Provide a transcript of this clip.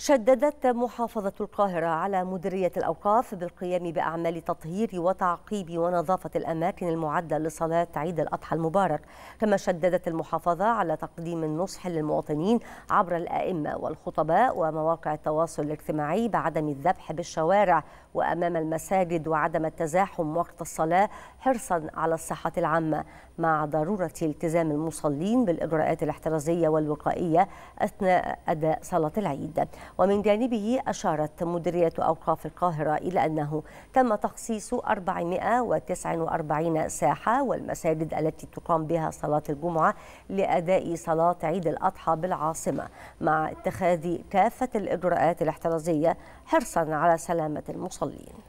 شددت محافظة القاهرة على مديرية الأوقاف بالقيام بأعمال تطهير وتعقيب ونظافة الأماكن المعدة لصلاة عيد الأضحى المبارك كما شددت المحافظة على تقديم النصح للمواطنين عبر الأئمة والخطباء ومواقع التواصل الاجتماعي بعدم الذبح بالشوارع وأمام المساجد وعدم التزاحم وقت الصلاة حرصا على الصحة العامة مع ضرورة التزام المصلين بالإجراءات الاحترازية والوقائية أثناء أداء صلاة العيد ومن جانبه أشارت مديرية أوقاف القاهرة إلى أنه تم تخصيص 449 ساحة والمساجد التي تقام بها صلاة الجمعة لأداء صلاة عيد الأضحى بالعاصمة مع اتخاذ كافة الإجراءات الاحترازية حرصا على سلامة المصلين